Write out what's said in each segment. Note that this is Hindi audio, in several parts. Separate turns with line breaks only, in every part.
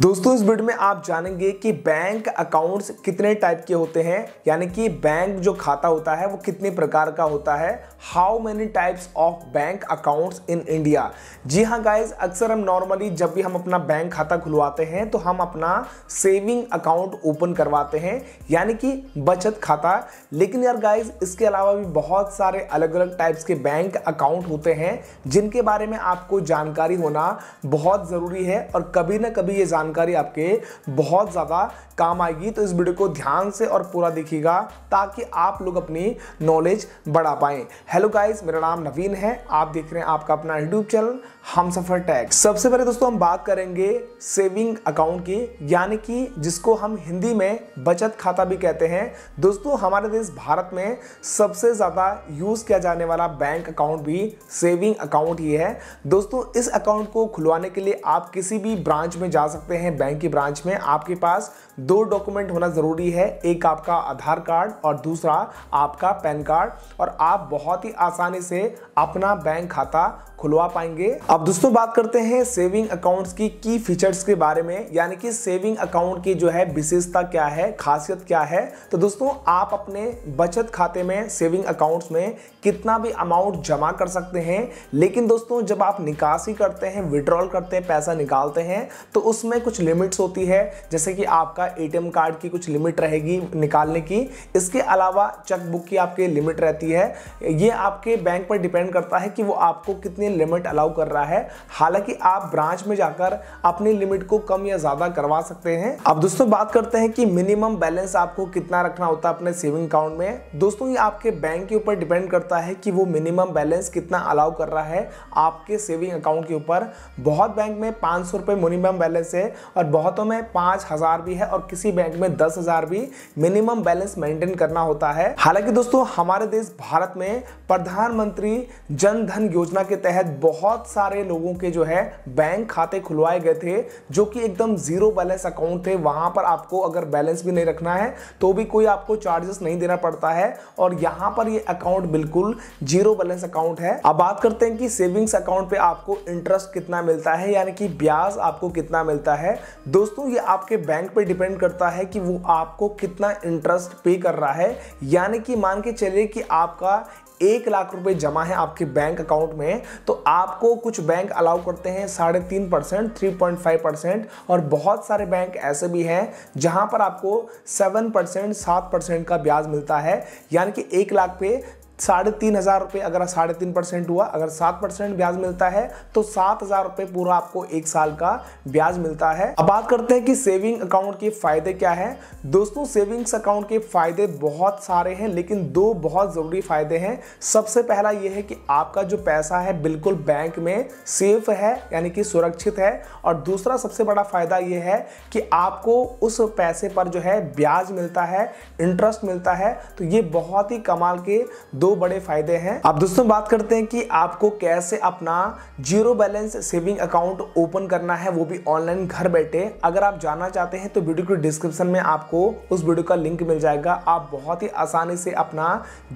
दोस्तों इस वीडियो में आप जानेंगे कि बैंक अकाउंट्स कितने टाइप के होते हैं यानी कि बैंक जो खाता होता है वो कितने प्रकार का होता है how many types of bank accounts in India जी हाँ गाइज अक्सर हम नॉर्मली जब भी हम अपना बैंक खाता खुलवाते हैं तो हम अपना सेविंग अकाउंट ओपन करवाते हैं यानी कि बचत खाता लेकिन यार गाइज इसके अलावा भी बहुत सारे अलग अलग टाइप्स के बैंक अकाउंट होते हैं जिनके बारे में आपको जानकारी होना बहुत ज़रूरी है और कभी ना कभी ये जान जानकारी आपके बहुत ज़्यादा काम आएगी तो इस वीडियो को ध्यान से और पूरा देखिएगा ताकि आप लोग अपनी नॉलेज बढ़ा पाएँ हेलो गाइस मेरा नाम नवीन है आप देख रहे हैं आपका अपना यूट्यूब चैनल हम सफ़र टैक्स सबसे पहले दोस्तों हम बात करेंगे सेविंग अकाउंट की यानी कि जिसको हम हिंदी में बचत खाता भी कहते हैं दोस्तों हमारे देश भारत में सबसे ज़्यादा यूज़ किया जाने वाला बैंक अकाउंट भी सेविंग अकाउंट ही है दोस्तों इस अकाउंट को खुलवाने के लिए आप किसी भी ब्रांच में जा सकते सकते हैं बैंक की ब्रांच में आपके पास दो डॉक्यूमेंट होना ज़रूरी है एक आपका आधार कार्ड और दूसरा आपका पैन कार्ड और आप बहुत ही आसानी से अपना बैंक खाता खुलवा पाएंगे अब दोस्तों बात करते हैं सेविंग अकाउंट्स की की फीचर्स के बारे में यानी कि सेविंग अकाउंट की जो है विशेषता क्या है खासियत क्या है तो दोस्तों आप अपने बचत खाते में सेविंग अकाउंट्स में कितना भी अमाउंट जमा कर सकते हैं लेकिन दोस्तों जब आप निकासी करते हैं विड्रॉल करते हैं पैसा निकालते हैं तो उसमें कुछ लिमिट्स होती है जैसे कि आपका ए कार्ड की कुछ लिमिट रहेगी निकालने की इसके अलावा चेकबुक की आपकी लिमिट रहती है ये आपके बैंक पर डिपेंड करता है कि वो आपको कितने की लिमिट अलाउ कर रहा है हालांकि आप ब्रांच में जाकर अपनी लिमिट को कम या ज़्यादा करवा सकते हैं अब दोस्तों बात करते हैं कि मिनिमम बैलेंस आपको कितना रखना होता है अपने सेविंग अकाउंट में दोस्तों ये आपके बैंक के ऊपर डिपेंड करता है कि वो मिनिमम बैलेंस कितना अलाउ कर रहा है आपके सेविंग अकाउंट के ऊपर बहुत बैंक में पाँच मिनिमम बैलेंस है और बहुतों में पाँच भी है और किसी बैंक में दस भी मिनिमम बैलेंस मेंटेन करना होता है हालांकि दोस्तों हमारे देश भारत में प्रधानमंत्री जन धन योजना के तहत तहत बहुत सारे लोगों के जो है बैंक खाते खुलवाए गए थे जो कि एकदम जीरो बैलेंस अकाउंट थे वहां पर आपको अगर बैलेंस भी नहीं रखना है तो भी कोई आपको चार्जेस नहीं देना पड़ता है और यहां पर ये अकाउंट बिल्कुल जीरो बैलेंस अकाउंट है अब बात करते हैं कि सेविंग्स अकाउंट पे आपको इंटरेस्ट कितना मिलता है यानी कि ब्याज आपको कितना मिलता है दोस्तों ये आपके बैंक पर डिपेंड करता है कि वो आपको कितना इंटरेस्ट पे कर रहा है यानी कि मान के चलिए कि आपका एक लाख रुपए जमा है आपके बैंक अकाउंट में तो आपको कुछ बैंक अलाउ करते हैं साढ़े तीन percent three point five percent और बहुत सारे बैंक ऐसे भी हैं जहां पर आपको सेवन परसेंट सात परसेंट का ब्याज मिलता है यानी कि एक लाख पे साढ़े तीन हज़ार रुपये अगर साढ़े तीन परसेंट हुआ अगर सात परसेंट ब्याज मिलता है तो सात हज़ार रुपये पूरा आपको एक साल का ब्याज मिलता है अब बात करते हैं कि सेविंग अकाउंट के फायदे क्या है दोस्तों सेविंग्स अकाउंट के फायदे बहुत सारे हैं लेकिन दो बहुत ज़रूरी फायदे हैं सबसे पहला यह है कि आपका जो पैसा है बिल्कुल बैंक में सेफ है यानी कि सुरक्षित है और दूसरा सबसे बड़ा फायदा यह है कि आपको उस पैसे पर जो है ब्याज मिलता है इंटरेस्ट मिलता है तो ये बहुत ही कमाल के दो बड़े फायदे हैं आप दोस्तों बात करते हैं कि आपको कैसे अपना zero balance saving account open करना है वो भी ऑनलाइन घर बैठे अगर आप जानना चाहते हैं तो वीडियो के डिस्क्रिप्शन में आपको उस वीडियो का लिंक मिल जाएगा आप बहुत ही आसानी से अपना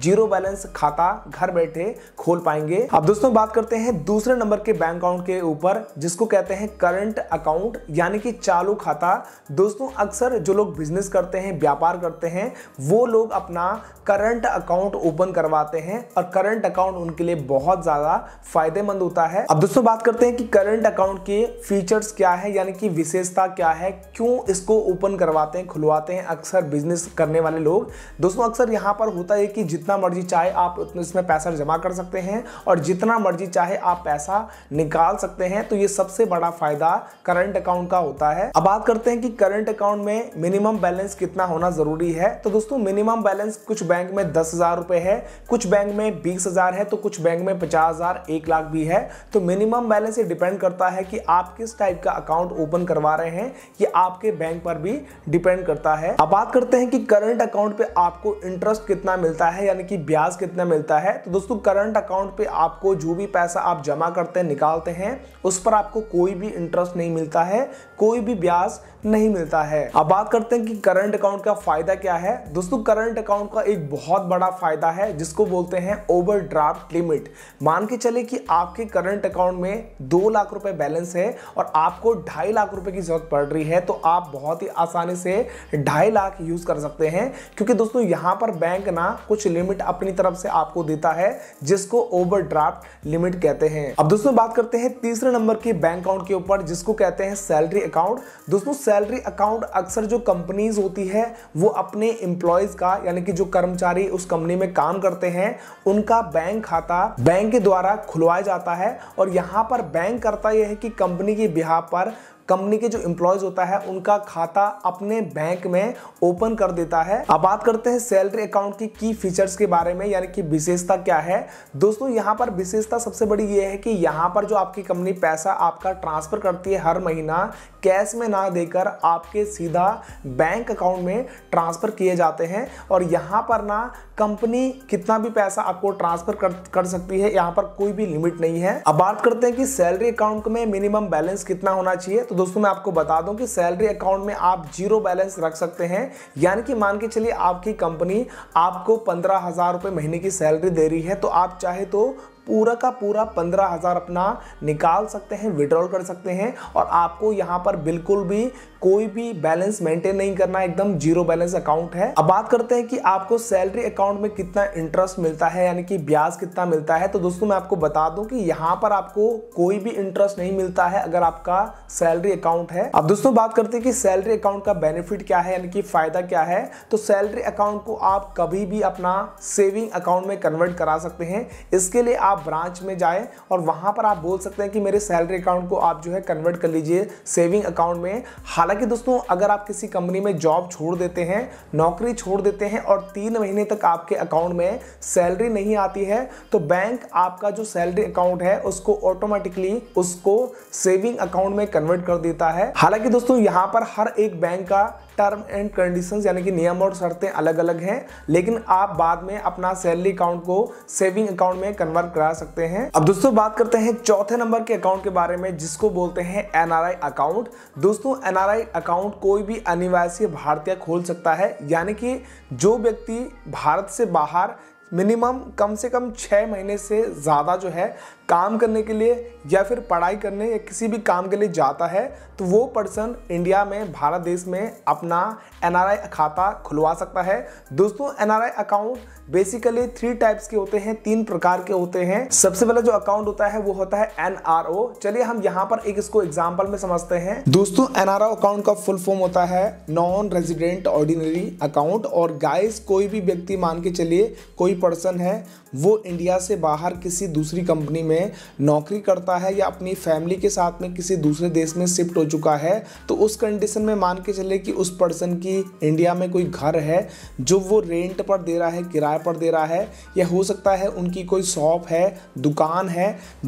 जीरो बैलेंस खाता घर बैठे खोल पाएंगे अब दोस्तों बात करते हैं दूसरे नंबर के बैंक अकाउंट के ऊपर जिसको कहते हैं करंट अकाउंट यानी कि चालू खाता दोस्तों अक्सर जो लोग बिजनेस करते हैं व्यापार करते हैं वो लोग अपना करंट अकाउंट ओपन करवाते पाते हैं और करंट अकाउंट उनके लिए बहुत ज़्यादा फायदेमंद होता है अब दोस्तों बात करते हैं कि करंट अकाउंट के फीचर्स क्या है यानी कि विशेषता क्या है क्यों इसको ओपन करवाते हैं खुलवाते हैं अक्सर बिजनेस करने वाले लोग दोस्तों अक्सर यहाँ पर होता है कि जितना मर्जी चाहे आप इसमें पैसा जमा कर सकते हैं और जितना मर्जी चाहे आप पैसा निकाल सकते हैं तो ये सबसे बड़ा फायदा करंट अकाउंट का होता है अब बात करते हैं कि करंट अकाउंट में मिनिमम बैलेंस कितना होना जरूरी है तो दोस्तों मिनिमम बैलेंस कुछ बैंक में दस हजार रुपए है कुछ बैंक में बीस हज़ार है तो कुछ बैंक में पचास हज़ार एक लाख भी है तो मिनिमम बैलेंस ये डिपेंड करता है कि आप किस टाइप का अकाउंट ओपन करवा रहे हैं ये आपके बैंक पर भी डिपेंड करता है अब बात करते हैं कि करंट अकाउंट पे आपको इंटरेस्ट कितना मिलता है यानी कि ब्याज कितना मिलता है तो दोस्तों करंट अकाउंट पे आपको जो भी पैसा आप जमा करते हैं निकालते हैं उस पर आपको कोई भी इंटरेस्ट नहीं मिलता है कोई भी ब्याज नहीं मिलता है अब बात करते हैं कि करंट अकाउंट का फायदा क्या है दोस्तों करंट अकाउंट का एक बहुत बड़ा फायदा है जिस जिसको बोलते हैं ओवरड्राफ्ट लिमिट मान के चले कि आपके करंट अकाउंट में दो लाख रुपए बैलेंस है और आपको ढाई लाख रुपए की जरूरत पड़ रही है तो आप बहुत ही आसानी से ढाई लाख यूज कर सकते हैं क्योंकि दोस्तों यहां पर बैंक ना कुछ लिमिट अपनी तरफ से आपको देता है जिसको ओवरड्राफ्ट लिमिट कहते हैं अब दोस्तों बात करते हैं तीसरे नंबर के बैंक अकाउंट के ऊपर जिसको कहते हैं सैलरी अकाउंट दोस्तों सैलरी अकाउंट अक्सर जो कंपनीज होती है वो अपने एम्प्लॉयज का यानी कि जो कर्मचारी उस कंपनी में काम करते होते हैं उनका बैंक खाता बैंक के द्वारा खुलवाया जाता है और यहाँ पर बैंक करता यह है कि कंपनी की बिहा पर कंपनी के जो एम्प्लॉयज होता है उनका खाता अपने बैंक में ओपन कर देता है अब बात करते हैं सैलरी अकाउंट की की फीचर्स के बारे में यानी कि विशेषता क्या है दोस्तों यहाँ पर विशेषता सबसे बड़ी यह है कि यहाँ पर जो आपकी कंपनी पैसा आपका ट्रांसफर करती है हर महीना कैश में ना देकर आपके सीधा बैंक अकाउंट में ट्रांसफ़र किए जाते हैं और यहाँ पर ना कंपनी कितना भी पैसा आपको ट्रांसफ़र कर, कर सकती है यहाँ पर कोई भी लिमिट नहीं है अब बात करते हैं कि सैलरी अकाउंट में मिनिमम बैलेंस कितना होना चाहिए तो दोस्तों मैं आपको बता दूं कि सैलरी अकाउंट में आप जीरो बैलेंस रख सकते हैं यानी कि मान के चलिए आपकी कंपनी आपको पंद्रह हज़ार रुपए महीने की सैलरी दे रही है तो आप चाहे तो पूरा का पूरा पंद्रह हज़ार अपना निकाल सकते हैं विड्रॉल कर सकते हैं और आपको यहाँ पर बिल्कुल भी कोई भी बैलेंस मेंटेन नहीं करना एकदम जीरो बैलेंस अकाउंट है अब बात करते हैं कि आपको सैलरी अकाउंट में कितना इंटरेस्ट मिलता है यानी कि ब्याज कितना मिलता है तो दोस्तों मैं आपको बता दूं कि यहाँ पर आपको कोई भी इंटरेस्ट नहीं मिलता है अगर आपका सैलरी अकाउंट है अब दोस्तों बात करते हैं कि सैलरी अकाउंट का बेनिफिट क्या है यानी कि फायदा क्या है तो सैलरी अकाउंट को आप कभी भी अपना सेविंग अकाउंट में कन्वर्ट करा सकते हैं इसके लिए आप आप ब्रांच में जाएं और वहां पर आप बोल सकते हैं कि मेरे सैलरी अकाउंट को आप जो है कन्वर्ट कर लीजिए सेविंग अकाउंट में हालांकि दोस्तों अगर आप किसी कंपनी में जॉब छोड़ देते हैं नौकरी छोड़ देते हैं और तीन महीने तक आपके अकाउंट में सैलरी नहीं आती है तो बैंक आपका जो सैलरी अकाउंट है उसको ऑटोमेटिकली उसको सेविंग अकाउंट में कन्वर्ट कर देता है हालांकि दोस्तों यहां पर हर एक बैंक का टर्म एंड कंडीशंस यानी कि नियम और शर्तें अलग अलग हैं लेकिन आप बाद में अपना सैलरी अकाउंट को सेविंग अकाउंट में कन्वर्ट करा सकते हैं अब दोस्तों बात करते हैं चौथे नंबर के अकाउंट के बारे में जिसको बोलते हैं एनआरआई अकाउंट दोस्तों एनआरआई अकाउंट कोई भी अनिवासी भारतीय खोल सकता है यानी कि जो व्यक्ति भारत से बाहर मिनिमम कम से कम छः महीने से ज़्यादा जो है काम करने के लिए या फिर पढ़ाई करने या किसी भी काम के लिए जाता है तो वो पर्सन इंडिया में भारत देश में अपना एन खाता खुलवा सकता है दोस्तों N account basically three types के होते हैं तीन प्रकार के होते हैं सबसे पहला जो अकाउंट होता है वो होता है एन चलिए हम यहाँ पर एक इसको एग्जाम्पल में समझते हैं दोस्तों एन अकाउंट का फुल फॉर्म होता है नॉन रेजिडेंट ऑर्डिनरी अकाउंट और गाइस कोई भी व्यक्ति मान के चलिए कोई पर्सन है वो इंडिया से बाहर किसी दूसरी कंपनी में में नौकरी करता है या अपनी फैमिली के साथ में किसी दूसरे देश में शिफ्ट हो चुका है तो उस कंडीशन में मान के चले कि उस पर्सन की इंडिया में कोई घर है जो वो रेंट पर दे रहा है किराए पर दे रहा है या हो सकता है उनकी कोई शॉप है दुकान है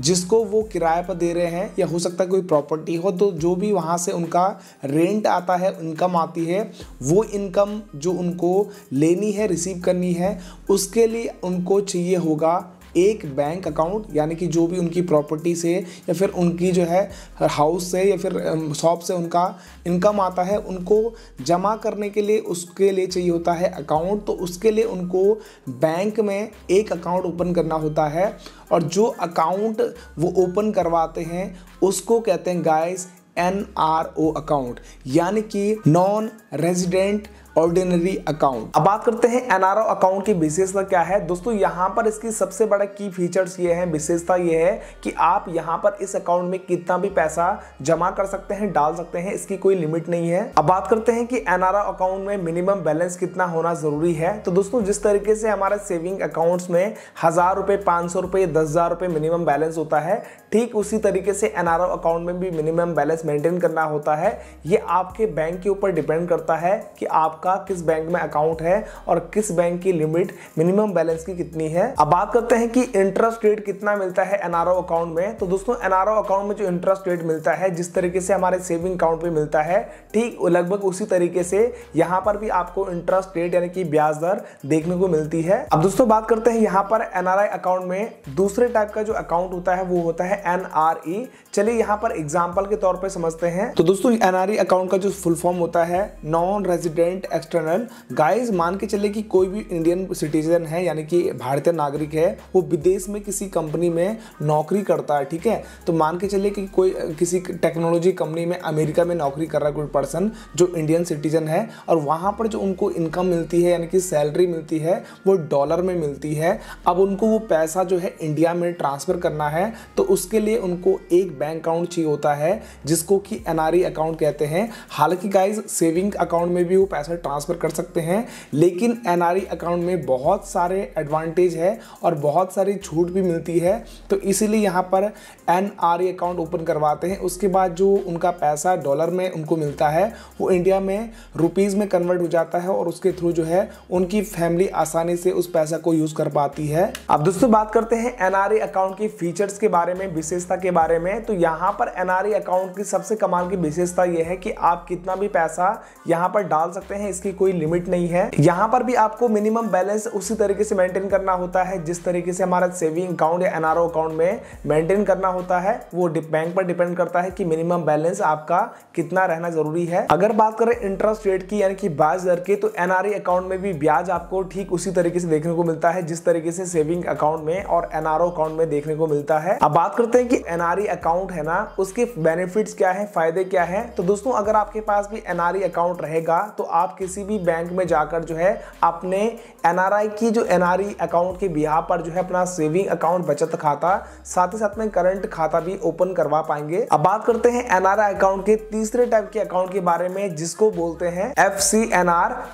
जिसको वो किराए पर दे रहे हैं या हो सकता है कोई प्रॉपर्टी हो तो जो भी वहाँ से उनका रेंट आता है इनकम आती है वो इनकम जो उनको लेनी है रिसीव करनी है उसके लिए उनको चाहिए होगा एक बैंक अकाउंट यानी कि जो भी उनकी प्रॉपर्टी से या फिर उनकी जो है हाउस से या फिर शॉप से उनका इनकम आता है उनको जमा करने के लिए उसके लिए चाहिए होता है अकाउंट तो उसके लिए उनको बैंक में एक अकाउंट ओपन करना होता है और जो अकाउंट वो ओपन करवाते हैं उसको कहते हैं guys N R O account यानी कि नॉन रेजिडेंट ऑर्डिनरी अकाउंट अब बात करते हैं एनआरओ अकाउंट की विशेषता क्या है दोस्तों यहाँ पर इसकी सबसे बड़ा की फीचर्स ये है विशेषता ये है कि आप यहाँ पर इस अकाउंट में कितना भी पैसा जमा कर सकते हैं डाल सकते हैं इसकी कोई लिमिट नहीं है अब बात करते हैं कि एनआरओ अकाउंट में मिनिमम बैलेंस कितना होना जरूरी है तो दोस्तों जिस तरीके से हमारे सेविंग अकाउंट में हजार रुपए पांच सौ रुपए दस हजार रुपए मिनिमम बैलेंस होता है ठीक उसी तरीके से एनआरओ अकाउंट में भी मिनिमम बैलेंस मेंटेन करना होता है ये आपके बैंक के ऊपर डिपेंड करता है कि आपका आपका किस बैंक में अकाउंट है और किस बैंक की लिमिट मिनिमम बैलेंस की कितनी है अब बात करते हैं कि इंटरेस्ट रेट कितना मिलता है एनआरओ अकाउंट में तो दोस्तों एनआरओ अकाउंट में जो इंटरेस्ट रेट मिलता है जिस तरीके से हमारे सेविंग अकाउंट में मिलता है ठीक लगभग उसी तरीके से यहाँ पर भी आपको इंटरेस्ट रेट यानी कि ब्याज दर देखने को मिलती है अब दोस्तों बात करते हैं यहाँ पर एनआरआई अकाउंट में दूसरे टाइप का जो अकाउंट होता है वो होता है एनआरई चलिए यहाँ पर एग्जाम्पल के तौर पर समझते हैं तो दोस्तों एनआरई अकाउंट का जो फुल फॉर्म होता है नॉन रेजिडेंट एक्सटर्नल गाइस मान के चले कि कोई भी इंडियन सिटीजन है यानी कि भारतीय नागरिक है वो विदेश में किसी कंपनी में नौकरी करता है ठीक है तो मान के चले कि कोई किसी टेक्नोलॉजी कंपनी में अमेरिका में नौकरी कर रहा है कोई पर्सन जो इंडियन सिटीजन है और वहाँ पर जो उनको इनकम मिलती है यानी कि सैलरी मिलती है वो डॉलर में मिलती है अब उनको वो पैसा जो है इंडिया में ट्रांसफ़र करना है तो उसके लिए उनको एक बैंक अकाउंट चाहिए होता है जिसको कि एन अकाउंट कहते हैं हालांकि गाइज सेविंग अकाउंट में भी वो पैसा ट्रांसफ़र कर सकते हैं लेकिन एन अकाउंट e में बहुत सारे एडवांटेज है और बहुत सारी छूट भी मिलती है तो इसीलिए यहाँ पर एन अकाउंट ओपन करवाते हैं उसके बाद जो उनका पैसा डॉलर में उनको मिलता है वो इंडिया में रुपीज़ में कन्वर्ट हो जाता है और उसके थ्रू जो है उनकी फैमिली आसानी से उस पैसा को यूज़ कर पाती है अब दोस्तों बात करते हैं एन अकाउंट e की फीचर्स के बारे में विशेषता के बारे में तो यहाँ पर एन अकाउंट e की सबसे कमाल की विशेषता यह है कि आप कितना भी पैसा यहाँ पर डाल सकते हैं हैं इसकी कोई लिमिट नहीं है यहाँ पर भी आपको मिनिमम बैलेंस उसी तरीके से मेंटेन करना होता है जिस तरीके से हमारा सेविंग अकाउंट या एनआरओ अकाउंट में मेंटेन करना होता है वो बैंक पर डिपेंड करता है कि मिनिमम बैलेंस आपका कितना रहना जरूरी है अगर बात करें इंटरेस्ट रेट की यानी कि ब्याज दर की तो एनआरए अकाउंट में भी ब्याज आपको ठीक उसी तरीके से देखने को मिलता है जिस तरीके से सेविंग अकाउंट में और एनआरओ अकाउंट में देखने को मिलता है अब बात करते हैं कि एनआरए अकाउंट है ना उसके बेनिफिट क्या है फायदे क्या है तो दोस्तों अगर आपके पास भी एनआरए अकाउंट रहेगा तो आप किसी भी बैंक में जाकर जो है अपने एन की जो एन अकाउंट के बिहार पर जो है अपना सेविंग अकाउंट बचत खाता साथ ही साथ में करंट खाता भी ओपन करवा पाएंगे अब बात करते हैं एन अकाउंट के तीसरे टाइप के अकाउंट के बारे में जिसको बोलते हैं एफ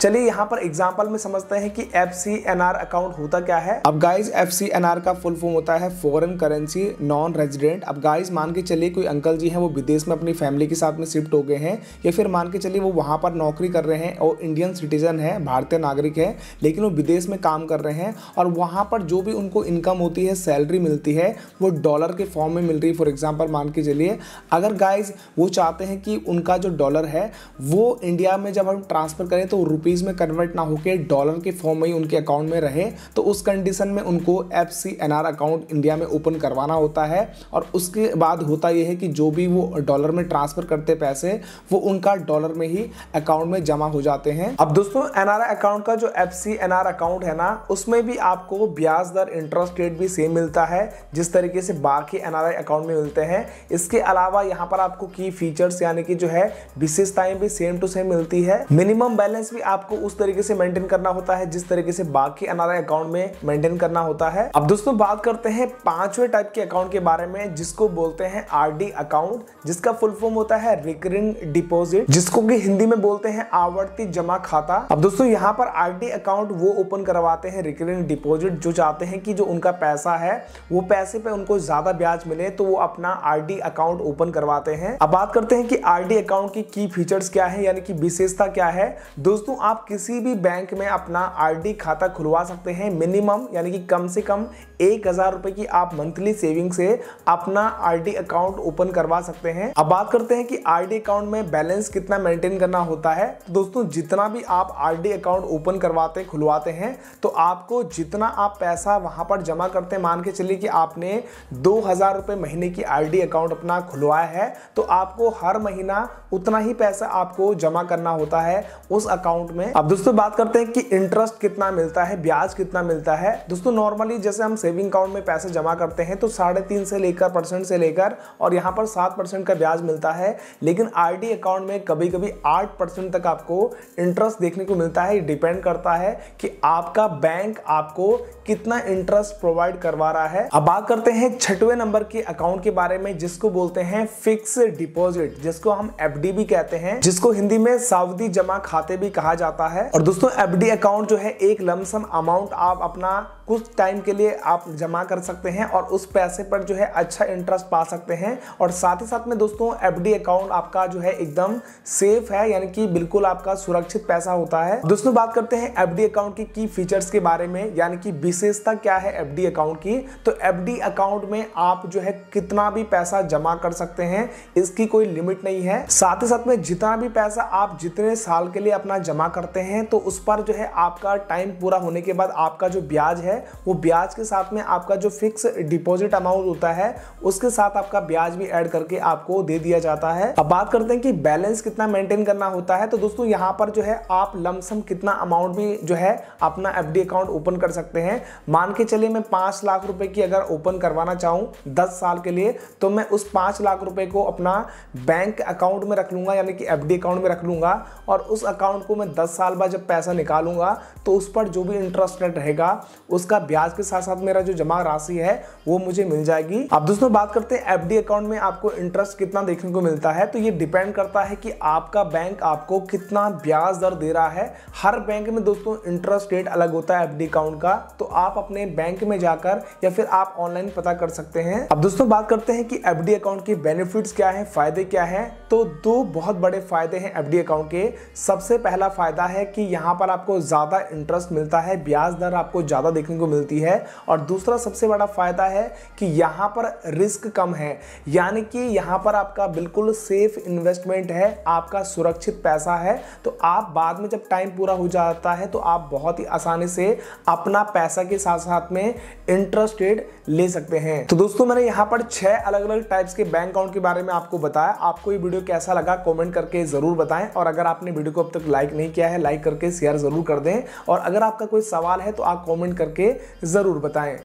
चलिए यहाँ पर एग्जाम्पल में समझते हैं कि एफ अकाउंट होता क्या है अब गाइज एफ का फुल फॉर्म होता है फॉरन करेंसी नॉन रेजिडेंट अब गाइज मान के चलिए कोई अंकल जी है वो विदेश में अपनी फैमिली के साथ में शिफ्ट हो गए हैं या फिर मान के चलिए वो वहां पर नौकरी कर रहे हैं और इंडियन सिटीज़न है भारतीय नागरिक है लेकिन वो विदेश में काम कर रहे हैं और वहाँ पर जो भी उनको इनकम होती है सैलरी मिलती है वो डॉलर के फॉर्म में मिल रही है फॉर एग्जाम्पल मान के चलिए अगर गाइज वो चाहते हैं कि उनका जो डॉलर है वो इंडिया में जब हम ट्रांसफ़र करें तो रुपीज़ में कन्वर्ट ना होकर डॉलर के फॉर्म में ही उनके अकाउंट में रहे तो उस कंडीशन में उनको F C N R account India में ओपन करवाना होता है और उसके बाद होता यह है कि जो भी वो डॉलर में ट्रांसफ़र करते पैसे वो उनका डॉलर में ही अकाउंट में जमा हो जाता पाते हैं अब दोस्तों एनआर अकाउंट का जो एफ सी अकाउंट है ना उसमें भी आपको ब्याज दर इंटरेस्ट रेट भी सेम मिलता है जिस तरीके से बाकी एन अकाउंट में मिलते हैं इसके अलावा यहाँ पर आपको की फीचर्स यानी कि जो है विशेषताएं भी सेम टू सेम मिलती है मिनिमम बैलेंस भी आपको उस तरीके से मेंटेन करना होता है जिस तरीके से बाकी एन अकाउंट में मेंटेन करना होता है अब दोस्तों बात करते हैं पांचवें टाइप के अकाउंट के बारे में जिसको बोलते हैं आरडी अकाउंट जिसका फुल फॉर्म होता है रिकरिंग डिपॉजिट जिसको कि हिंदी में बोलते हैं आवर्ती जमा खाता अब दोस्तों यहाँ पर आर अकाउंट वो ओपन करवाते हैं रिकरिंग डिपोजिट जो चाहते हैं कि जो उनका पैसा है वो पैसे पे उनको ज्यादा ब्याज मिले तो वो अपना आर अकाउंट ओपन करवाते हैं अब बात करते हैं कि आर अकाउंट की की फीचर्स क्या है यानी कि विशेषता क्या है दोस्तों आप किसी भी बैंक में अपना आर खाता खुलवा सकते हैं मिनिमम यानी कि कम से कम एक हजार रुपए की आप मंथली सेविंग से अपना आर अकाउंट ओपन करवा सकते हैं अब बात करते हैं कि आर अकाउंट में बैलेंस कितना मेंटेन करना होता है तो दोस्तों जितना भी आप आरडी अकाउंट ओपन करवाते खुलवाते हैं तो आपको जितना आप पैसा वहां पर जमा करते मान के चलिए कि आपने दो हज़ार रुपये महीने की आरडी अकाउंट अपना खुलवाया है तो आपको हर महीना उतना ही पैसा आपको जमा करना होता है उस अकाउंट में अब दोस्तों बात करते हैं कि इंटरेस्ट कितना मिलता है ब्याज कितना मिलता है दोस्तों नॉर्मली जैसे हम सेविंग अकाउंट में पैसे जमा करते हैं तो साढ़े तीन से लेकर परसेंट से लेकर और यहाँ पर सात परसेंट का ब्याज मिलता है लेकिन आरडी अकाउंट में कभी कभी आठ परसेंट तक आपको इंटरेस्ट देखने को मिलता है डिपेंड करता है कि आपका बैंक आपको कितना इंटरेस्ट प्रोवाइड करवा रहा है अब बात करते हैं छठवें नंबर के अकाउंट के बारे में जिसको बोलते हैं फिक्स डिपॉजिट जिसको हम एफ भी कहते हैं जिसको हिंदी में सावधि जमा खाते भी कहा जाता है और दोस्तों एफ अकाउंट जो है एक लमसम अमाउंट आप अपना कुछ टाइम के लिए आप जमा कर सकते हैं और उस पैसे पर जो है अच्छा इंटरेस्ट पा सकते हैं और साथ ही साथ में दोस्तों एफ अकाउंट आपका जो है एकदम सेफ है यानी कि बिल्कुल आपका सुरक्षित सुरक्षित पैसा होता है दोस्तों बात करते हैं एफ अकाउंट की की फीचर्स के बारे में यानी कि विशेषता क्या है एफ अकाउंट की तो एफ अकाउंट में आप जो है कितना भी पैसा जमा कर सकते हैं इसकी कोई लिमिट नहीं है साथ ही साथ में जितना भी पैसा आप जितने साल के लिए अपना जमा करते हैं तो उस पर जो है आपका टाइम पूरा होने के बाद आपका जो ब्याज है वो ब्याज के साथ में आपका जो फिक्स डिपॉजिट अमाउंट होता है उसके साथ आपका ब्याज भी ऐड करके आपको दे दिया जाता है अब बात करते हैं कि बैलेंस कितना मेंटेन करना होता है तो दोस्तों यहाँ पर जो है आप लमसम कितना अमाउंट में जो है अपना एफ अकाउंट ओपन कर सकते हैं मान के चलिए मैं पाँच लाख रुपए की अगर ओपन करवाना चाहूँ दस साल के लिए तो मैं उस पाँच लाख रुपए को अपना बैंक अकाउंट में रख लूँगा यानी कि एफ अकाउंट में रख लूँगा और उस अकाउंट को मैं दस साल बाद जब पैसा निकालूंगा तो उस पर जो भी इंटरेस्ट रेट रहेगा उसका ब्याज के साथ साथ मेरा जो जमा राशि है वो मुझे मिल जाएगी अब दोस्तों बात करते हैं एफडी अकाउंट में आपको इंटरेस्ट कितना देखने को मिलता है तो ये डिपेंड करता है कि आपका बैंक आपको कितना ब्याज ब्याज दर दे रहा है हर बैंक में दोस्तों इंटरेस्ट रेट अलग होता है एफडी अकाउंट का तो आप अपने बैंक में जाकर या फिर आप ऑनलाइन पता कर सकते हैं अब दोस्तों बात करते हैं कि एफडी अकाउंट के बेनिफिट्स क्या है फायदे क्या है तो दो बहुत बड़े फायदे हैं एफडी अकाउंट के सबसे पहला फायदा है कि यहाँ पर आपको ज्यादा इंटरेस्ट मिलता है ब्याज दर आपको ज्यादा देखने को मिलती है और दूसरा सबसे बड़ा फायदा है कि यहाँ पर रिस्क कम है यानी कि यहाँ पर आपका बिल्कुल सेफ इन्वेस्टमेंट है आपका सुरक्षित पैसा है तो आप आप बाद में जब टाइम पूरा हो जाता है तो आप बहुत ही आसानी से अपना पैसा के साथ साथ में इंटरेस्ट रेट ले सकते हैं तो दोस्तों मैंने यहाँ पर छह अलग अलग टाइप्स के बैंक अकाउंट के बारे में आपको बताया आपको ये वीडियो कैसा लगा कॉमेंट करके जरूर बताएं और अगर आपने वीडियो को अब तक लाइक नहीं किया है लाइक करके शेयर जरूर कर दें और अगर आपका कोई सवाल है तो आप कॉमेंट करके जरूर बताएं